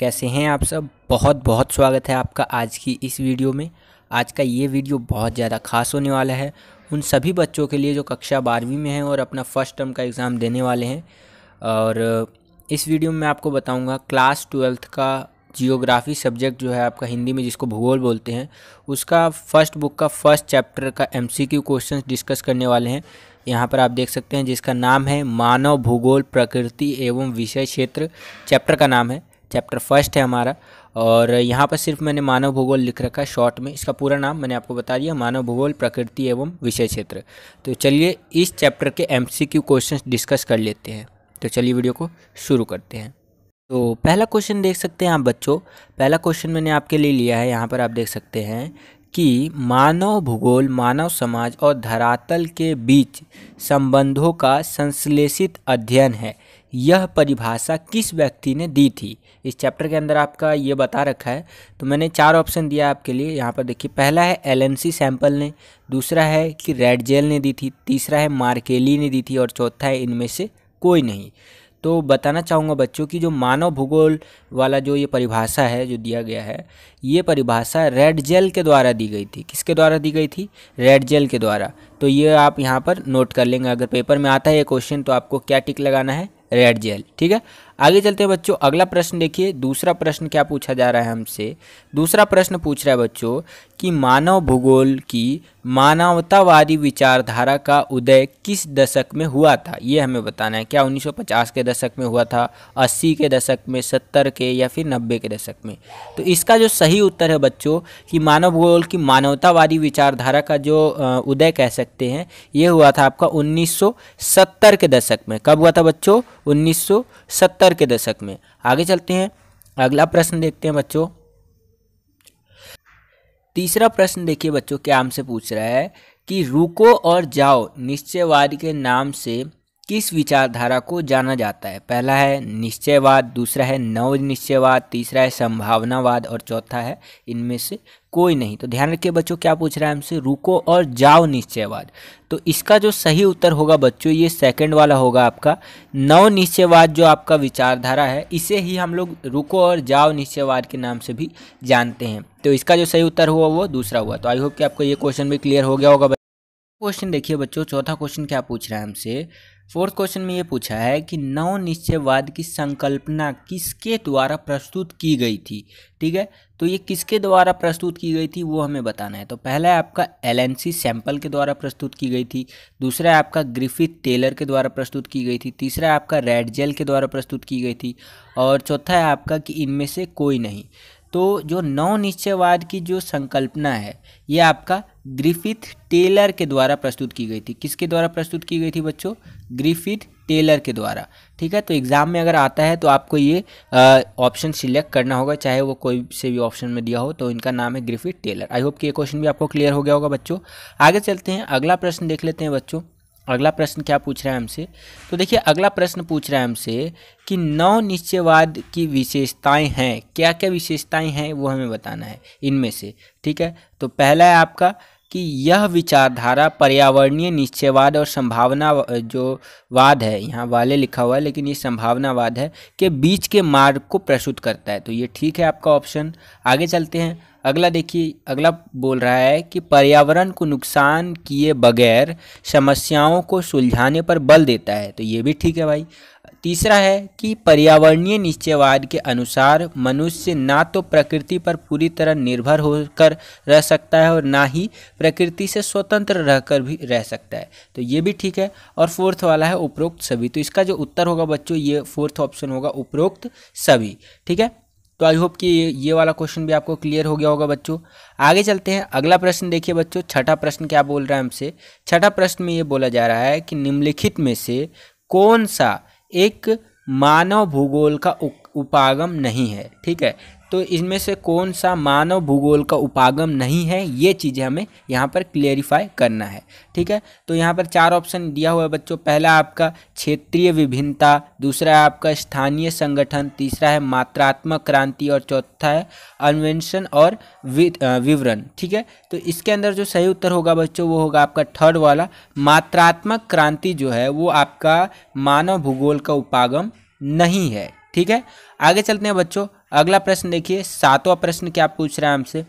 कैसे हैं आप सब बहुत बहुत स्वागत है आपका आज की इस वीडियो में आज का ये वीडियो बहुत ज़्यादा खास होने वाला है उन सभी बच्चों के लिए जो कक्षा बारहवीं में हैं और अपना फ़र्स्ट टर्म का एग्ज़ाम देने वाले हैं और इस वीडियो में मैं आपको बताऊंगा क्लास ट्वेल्थ का जियोग्राफी सब्जेक्ट जो है आपका हिंदी में जिसको भूगोल बोलते हैं उसका फ़र्स्ट बुक का फ़र्स्ट चैप्टर का एम सी डिस्कस करने वाले हैं यहाँ पर आप देख सकते हैं जिसका नाम है मानव भूगोल प्रकृति एवं विषय क्षेत्र चैप्टर का नाम है चैप्टर फर्स्ट है हमारा और यहाँ पर सिर्फ मैंने मानव भूगोल लिख रखा है शॉर्ट में इसका पूरा नाम मैंने आपको बता दिया मानव भूगोल प्रकृति एवं विषय क्षेत्र तो चलिए इस चैप्टर के M C Q question discuss कर लेते हैं तो चलिए वीडियो को शुरू करते हैं तो पहला क्वेश्चन देख सकते हैं आप बच्चों पहला क्वेश्चन मैंने आपके लिए लिया है यहाँ पर आप देख सकते हैं कि मानव भूगोल मानव समाज और धरातल के बीच संबंधों का संश्लेषित अध्ययन है यह परिभाषा किस व्यक्ति ने दी थी इस चैप्टर के अंदर आपका ये बता रखा है तो मैंने चार ऑप्शन दिया आपके लिए यहाँ पर देखिए पहला है एलएनसी सैंपल ने दूसरा है कि रेड जेल ने दी थी तीसरा है मार्केली ने दी थी और चौथा है इनमें से कोई नहीं तो बताना चाहूँगा बच्चों की जो मानव भूगोल वाला जो ये परिभाषा है जो दिया गया है ये परिभाषा रेड जेल के द्वारा दी गई थी किसके द्वारा दी गई थी रेड जेल के द्वारा तो ये आप यहाँ पर नोट कर लेंगे अगर पेपर में आता है ये क्वेश्चन तो आपको क्या टिक लगाना है रेड जेल ठीक है आगे चलते हैं बच्चों अगला प्रश्न देखिए दूसरा प्रश्न क्या पूछा जा रहा है हमसे दूसरा प्रश्न पूछ रहा है बच्चों कि मानव भूगोल की मानवतावादी विचारधारा का उदय किस दशक में हुआ था ये हमें बताना है क्या 1950 के दशक में हुआ था 80 के दशक में 70 के या फिर 90 के दशक में तो इसका जो सही उत्तर है बच्चों कि मानव भूगोल की मानवतावादी विचारधारा का जो उदय कह सकते हैं ये हुआ था आपका 1970 के दशक में कब हुआ था बच्चों 1970 सत्तर के दशक में आगे चलते हैं अगला प्रश्न देखते हैं बच्चों तीसरा प्रश्न देखिए बच्चों क्या हमसे पूछ रहा है कि रुको और जाओ निश्चयवाद के नाम से किस विचारधारा को जाना जाता है पहला है निश्चयवाद दूसरा है नव निश्चयवाद तीसरा है संभावनावाद और चौथा है इनमें से कोई नहीं तो ध्यान रखिए बच्चों क्या पूछ रहा है हमसे रुको और जाओ निश्चयवाद तो इसका जो सही उत्तर होगा बच्चों ये सेकंड वाला होगा आपका नव निश्चयवाद जो आपका विचारधारा है इसे ही हम लोग रुको और जाओ निश्चयवाद के नाम से भी जानते हैं तो इसका जो सही उत्तर हुआ वो दूसरा हुआ तो आई होप कि आपको ये क्वेश्चन भी क्लियर हो गया होगा क्वेश्चन देखिए बच्चों चौथा क्वेश्चन क्या पूछ रहा है हमसे फोर्थ क्वेश्चन में ये पूछा है कि नव निश्चयवाद की संकल्पना किसके द्वारा प्रस्तुत की गई थी ठीक है तो ये किसके द्वारा प्रस्तुत की गई थी वो हमें बताना है तो पहला है आपका एलएनसी सैंपल के द्वारा प्रस्तुत की गई थी दूसरा है आपका ग्रिफिथ टेलर के द्वारा प्रस्तुत की गई थी तीसरा है आपका रेडजेल के द्वारा प्रस्तुत की गई थी और चौथा है आपका कि इनमें से कोई नहीं तो जो नौ निश्चयवाद की जो संकल्पना है ये आपका ग्रिफिथ टेलर के द्वारा प्रस्तुत की गई थी किसके द्वारा प्रस्तुत की गई थी बच्चों ग्रिफिथ टेलर के द्वारा ठीक है तो एग्ज़ाम में अगर आता है तो आपको ये ऑप्शन सिलेक्ट करना होगा चाहे वो कोई से भी ऑप्शन में दिया हो तो इनका नाम है ग्रिफिथ टेलर आई होप कि ये क्वेश्चन भी आपको क्लियर हो गया होगा बच्चों आगे चलते हैं अगला प्रश्न देख लेते हैं बच्चों अगला प्रश्न क्या पूछ रहा है हमसे तो देखिए अगला प्रश्न पूछ रहा है हमसे कि नौ निश्चयवाद की विशेषताएं हैं क्या क्या विशेषताएं हैं वो हमें बताना है इनमें से ठीक है तो पहला है आपका कि यह विचारधारा पर्यावरणीय निश्चयवाद और संभावना जो वाद है यहाँ वाले लिखा हुआ है लेकिन ये संभावनावाद है के बीच के मार्ग को प्रस्तुत करता है तो ये ठीक है आपका ऑप्शन आगे चलते हैं अगला देखिए अगला बोल रहा है कि पर्यावरण को नुकसान किए बगैर समस्याओं को सुलझाने पर बल देता है तो ये भी ठीक है भाई तीसरा है कि पर्यावरणीय निश्चयवाद के अनुसार मनुष्य ना तो प्रकृति पर पूरी तरह निर्भर होकर रह सकता है और ना ही प्रकृति से स्वतंत्र रहकर भी रह सकता है तो ये भी ठीक है और फोर्थ वाला है उपरोक्त सभी तो इसका जो उत्तर होगा बच्चों ये फोर्थ ऑप्शन होगा उपरोक्त सभी ठीक है तो आई होप कि ये वाला क्वेश्चन भी आपको क्लियर हो गया होगा बच्चों आगे चलते हैं अगला प्रश्न देखिए बच्चों छठा प्रश्न क्या बोल रहा है हमसे छठा प्रश्न में ये बोला जा रहा है कि निम्नलिखित में से कौन सा एक मानव भूगोल का उपागम नहीं है ठीक है तो इनमें से कौन सा मानव भूगोल का उपागम नहीं है ये चीज़ें हमें यहाँ पर क्लियरिफाई करना है ठीक है तो यहाँ पर चार ऑप्शन दिया हुआ है बच्चों पहला आपका क्षेत्रीय विभिन्नता दूसरा है आपका स्थानीय संगठन तीसरा है मात्रात्मक क्रांति और चौथा है अन्वेंशन और विवरण ठीक है तो इसके अंदर जो सही उत्तर होगा बच्चों वो होगा आपका थर्ड वाला मात्रात्मक क्रांति जो है वो आपका मानव भूगोल का उपागम नहीं है ठीक है आगे चलते हैं बच्चों अगला प्रश्न देखिए सातवां प्रश्न क्या पूछ रहा है हमसे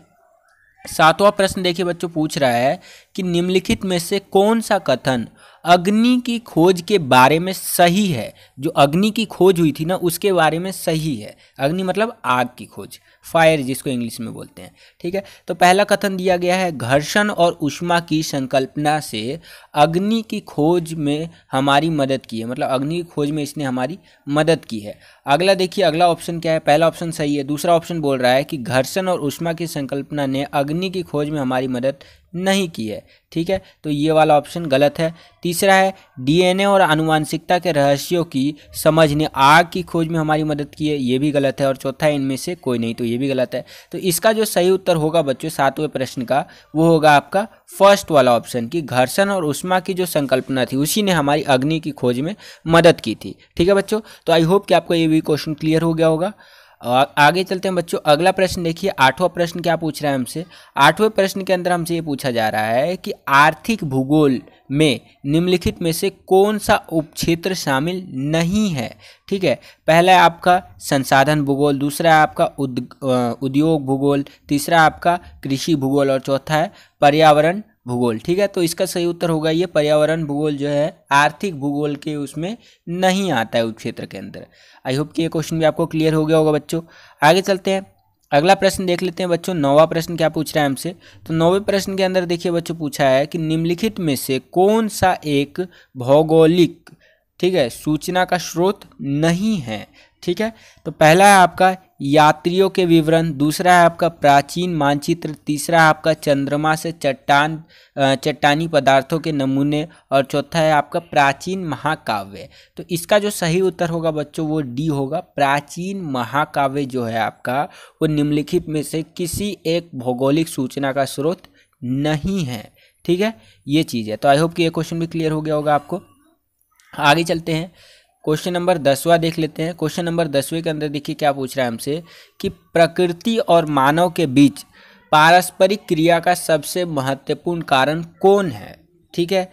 सातवां प्रश्न देखिए बच्चों पूछ रहा है कि निम्नलिखित में से कौन सा कथन अग्नि की खोज के बारे में सही है जो अग्नि की खोज हुई थी ना उसके बारे में सही है अग्नि मतलब आग की खोज फायर जिसको इंग्लिश में बोलते हैं ठीक है तो पहला कथन दिया गया है घर्षण और उष्मा की संकल्पना से अग्नि की खोज में हमारी मदद की है मतलब अग्नि की खोज में इसने हमारी मदद की है अगला देखिए अगला ऑप्शन क्या है पहला ऑप्शन सही है दूसरा ऑप्शन बोल रहा है कि घर्षण और उष्मा की संकल्पना ने अग्नि की खोज में हमारी मदद नहीं की है ठीक है तो ये वाला ऑप्शन गलत है तीसरा है डीएनए और अनुवांशिकता के रहस्यों की समझ ने आग की खोज में हमारी मदद की है ये भी गलत है और चौथा है इनमें से कोई नहीं तो ये भी गलत है तो इसका जो सही उत्तर होगा बच्चों सातवें प्रश्न का वो होगा आपका फर्स्ट वाला ऑप्शन कि घर्षण और उष्मा की जो संकल्पना थी उसी ने हमारी अग्नि की खोज में मदद की थी ठीक है बच्चों तो आई होप कि आपका ये भी क्वेश्चन क्लियर हो गया होगा आगे चलते हैं बच्चों अगला प्रश्न देखिए आठवां प्रश्न क्या पूछ रहा है हमसे आठवें प्रश्न के अंदर हमसे ये पूछा जा रहा है कि आर्थिक भूगोल में निम्नलिखित में से कौन सा उपक्षेत्र शामिल नहीं है ठीक है पहला है आपका संसाधन भूगोल दूसरा है आपका उद्योग भूगोल तीसरा आपका कृषि भूगोल और चौथा है पर्यावरण भूगोल ठीक है तो इसका सही उत्तर होगा ये पर्यावरण भूगोल जो है आर्थिक भूगोल के उसमें नहीं आता है उप क्षेत्र के अंदर आई होप कि ये क्वेश्चन भी आपको क्लियर हो गया होगा बच्चों आगे चलते हैं अगला प्रश्न देख लेते हैं बच्चों नौवा प्रश्न क्या पूछ रहा है हमसे तो नौवे प्रश्न के अंदर देखिए बच्चों पूछा है कि निम्नलिखित में से कौन सा एक भौगोलिक ठीक है सूचना का स्रोत नहीं है ठीक है तो पहला है आपका यात्रियों के विवरण दूसरा है आपका प्राचीन मानचित्र तीसरा है आपका चंद्रमा से चट्टान चट्टानी पदार्थों के नमूने और चौथा है आपका प्राचीन महाकाव्य तो इसका जो सही उत्तर होगा बच्चों वो डी होगा प्राचीन महाकाव्य जो है आपका वो निम्नलिखित में से किसी एक भौगोलिक सूचना का स्रोत नहीं है ठीक है ये चीज़ है तो आई होप कि ये क्वेश्चन भी क्लियर हो गया होगा आपको आगे चलते हैं क्वेश्चन नंबर दसवा देख लेते हैं क्वेश्चन नंबर दसवें के अंदर देखिए क्या पूछ रहा है हमसे कि प्रकृति और मानव के बीच पारस्परिक क्रिया का सबसे महत्वपूर्ण कारण कौन है ठीक है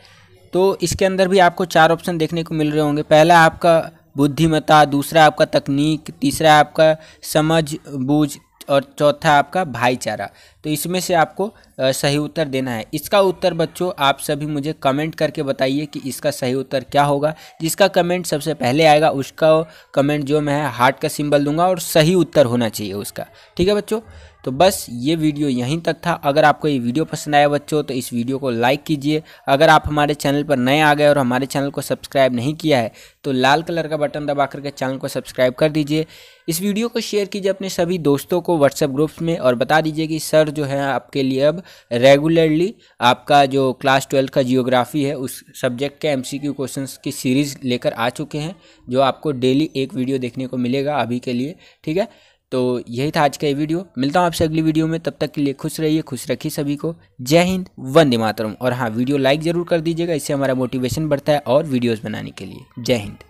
तो इसके अंदर भी आपको चार ऑप्शन देखने को मिल रहे होंगे पहला आपका बुद्धिमत्ता दूसरा आपका तकनीक तीसरा आपका समझ बूझ और चौथा आपका भाईचारा तो इसमें से आपको सही उत्तर देना है इसका उत्तर बच्चों आप सभी मुझे कमेंट करके बताइए कि इसका सही उत्तर क्या होगा जिसका कमेंट सबसे पहले आएगा उसका कमेंट जो मैं हार्ट का सिंबल दूंगा और सही उत्तर होना चाहिए उसका ठीक है बच्चों तो बस ये वीडियो यहीं तक था अगर आपको ये वीडियो पसंद आया बच्चों तो इस वीडियो को लाइक कीजिए अगर आप हमारे चैनल पर नए आ गए और हमारे चैनल को सब्सक्राइब नहीं किया है तो लाल कलर का बटन दबा करके चैनल को सब्सक्राइब कर दीजिए इस वीडियो को शेयर कीजिए अपने सभी दोस्तों को व्हाट्सएप ग्रुप्स में और बता दीजिए कि सर जो है आपके लिए अब रेगुलरली आपका जो क्लास ट्वेल्थ का जियोग्राफी है उस सब्जेक्ट के क्यू क्वेश्चन की सीरीज़ लेकर आ चुके हैं जो आपको डेली एक वीडियो देखने को मिलेगा अभी के लिए ठीक है तो यही था आज का ये वीडियो मिलता हूँ आपसे अगली वीडियो में तब तक के लिए खुश रहिए खुश रखिए सभी को जय हिंद वंदे मातरम और हाँ वीडियो लाइक ज़रूर कर दीजिएगा इससे हमारा मोटिवेशन बढ़ता है और वीडियोज़ बनाने के लिए जय हिंद